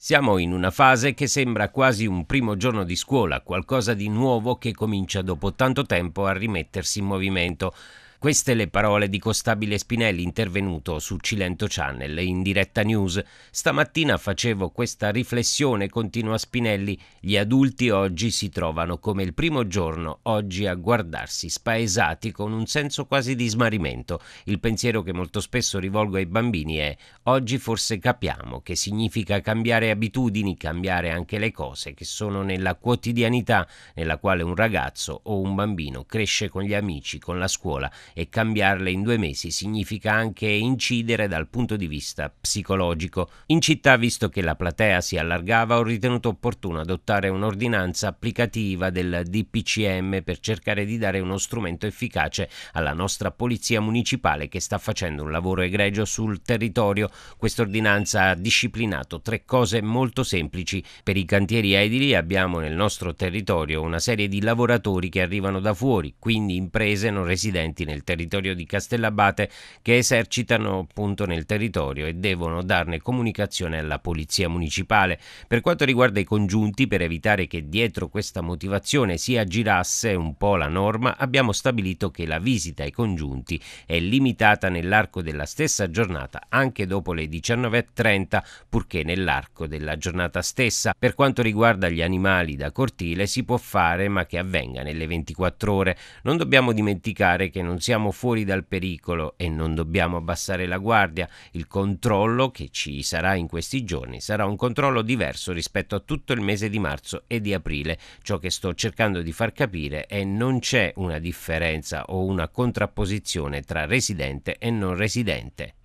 Siamo in una fase che sembra quasi un primo giorno di scuola, qualcosa di nuovo che comincia dopo tanto tempo a rimettersi in movimento. Queste le parole di Costabile Spinelli intervenuto su Cilento Channel in diretta news. Stamattina facevo questa riflessione, continua Spinelli, gli adulti oggi si trovano come il primo giorno oggi a guardarsi spaesati con un senso quasi di smarrimento. Il pensiero che molto spesso rivolgo ai bambini è oggi forse capiamo che significa cambiare abitudini, cambiare anche le cose che sono nella quotidianità nella quale un ragazzo o un bambino cresce con gli amici, con la scuola e cambiarle in due mesi significa anche incidere dal punto di vista psicologico. In città, visto che la platea si allargava, ho ritenuto opportuno adottare un'ordinanza applicativa del DPCM per cercare di dare uno strumento efficace alla nostra polizia municipale che sta facendo un lavoro egregio sul territorio. Quest'ordinanza ha disciplinato tre cose molto semplici. Per i cantieri edili abbiamo nel nostro territorio una serie di lavoratori che arrivano da fuori, quindi imprese non residenti nel nel territorio di Castellabate che esercitano appunto nel territorio e devono darne comunicazione alla polizia municipale. Per quanto riguarda i congiunti, per evitare che dietro questa motivazione si aggirasse un po' la norma, abbiamo stabilito che la visita ai congiunti è limitata nell'arco della stessa giornata anche dopo le 19.30 purché nell'arco della giornata stessa. Per quanto riguarda gli animali da cortile si può fare ma che avvenga nelle 24 ore. Non dobbiamo dimenticare che non si siamo fuori dal pericolo e non dobbiamo abbassare la guardia. Il controllo che ci sarà in questi giorni sarà un controllo diverso rispetto a tutto il mese di marzo e di aprile. Ciò che sto cercando di far capire è non c'è una differenza o una contrapposizione tra residente e non residente.